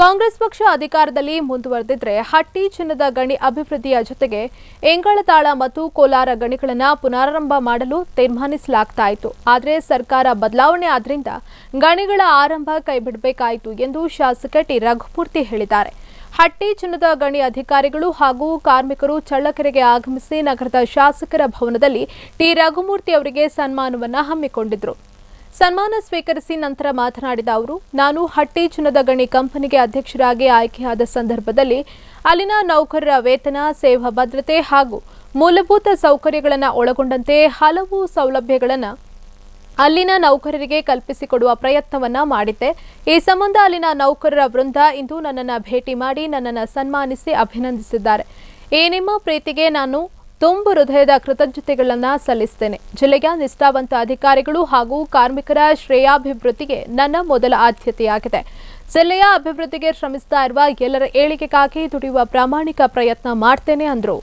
ಕಾಂಗ್ರೆಸ್ ಪಕ್ಷ ಅಧಿಕಾರದಲ್ಲಿ ಮುಂದುವರೆದಿದ್ರೆ ಹಟ್ಟಿ ಚಿನ್ನದ ಗಣಿ ಅಭಿವೃದ್ಧಿಯ ಜೊತೆಗೆ ಎಂಗಳತಾಳ ಮತ್ತು ಕೋಲಾರ ಗಣಿಗಳನ್ನು ಪುನರಾರಂಭ ಮಾಡಲು ತೀರ್ಮಾನಿಸಲಾಗ್ತಾ ಆದರೆ ಸರ್ಕಾರ ಬದಲಾವಣೆ ಆದ್ದರಿಂದ ಗಣಿಗಳ ಆರಂಭ ಕೈಬಿಡಬೇಕಾಯಿತು ಎಂದು ಶಾಸಕ ಟಿ ರಘುಮೂರ್ತಿ ಹೇಳಿದ್ದಾರೆ ಹಟ್ಟಿ ಚಿನ್ನದ ಗಣಿ ಅಧಿಕಾರಿಗಳು ಹಾಗೂ ಕಾರ್ಮಿಕರು ಚಳ್ಳಕೆರೆಗೆ ಆಗಮಿಸಿ ನಗರದ ಶಾಸಕರ ಭವನದಲ್ಲಿ ಟಿ ರಘುಮೂರ್ತಿ ಅವರಿಗೆ ಸನ್ಮಾನವನ್ನು ಹಮ್ಮಿಕೊಂಡಿದ್ದರು ಸನ್ಮಾನ ಸ್ವೀಕರಿಸಿ ನಂತರ ಮಾತನಾಡಿದ ಅವರು ನಾನು ಹಟ್ಟಿ ಚುನದ ಗಣಿ ಕಂಪನಿಗೆ ಅಧ್ಯಕ್ಷರಾಗಿ ಆಯ್ಕೆಯಾದ ಸಂದರ್ಭದಲ್ಲಿ ಅಲ್ಲಿನ ನೌಕರರ ವೇತನ ಸೇವಾ ಭದ್ರತೆ ಹಾಗೂ ಮೂಲಭೂತ ಸೌಕರ್ಯಗಳನ್ನು ಒಳಗೊಂಡಂತೆ ಹಲವು ಸೌಲಭ್ಯಗಳನ್ನು ಅಲ್ಲಿನ ನೌಕರರಿಗೆ ಕಲ್ಪಿಸಿಕೊಡುವ ಪ್ರಯತ್ನವನ್ನ ಮಾಡಿದ್ದೆ ಈ ಸಂಬಂಧ ಅಲ್ಲಿನ ನೌಕರರ ವೃಂದ ಇಂದು ನನ್ನನ್ನು ಭೇಟಿ ಮಾಡಿ ನನ್ನನ್ನು ಸನ್ಮಾನಿಸಿ ಅಭಿನಂದಿಸಿದ್ದಾರೆ ಈ ನಿಮ್ಮ ಪ್ರೀತಿಗೆ ನಾನು ತುಂಬು ಹೃದಯದ ಕೃತಜ್ಞತೆಗಳನ್ನು ಸಲ್ಲಿಸುತ್ತೇನೆ ಜಿಲ್ಲೆಯ ನಿಷ್ಠಾವಂತ ಅಧಿಕಾರಿಗಳು ಹಾಗೂ ಕಾರ್ಮಿಕರ ಶ್ರೇಯಾಭಿವೃದ್ಧಿಗೆ ನನ್ನ ಮೊದಲ ಆದ್ಯತೆಯಾಗಿದೆ ಜಿಲ್ಲೆಯ ಅಭಿವೃದ್ಧಿಗೆ ಶ್ರಮಿಸ್ತಾ ಇರುವ ಎಲ್ಲರ ಏಳಿಗೆಗಾಗಿ ದುಡಿಯುವ ಪ್ರಾಮಾಣಿಕ ಪ್ರಯತ್ನ ಮಾಡ್ತೇನೆ ಅಂದರು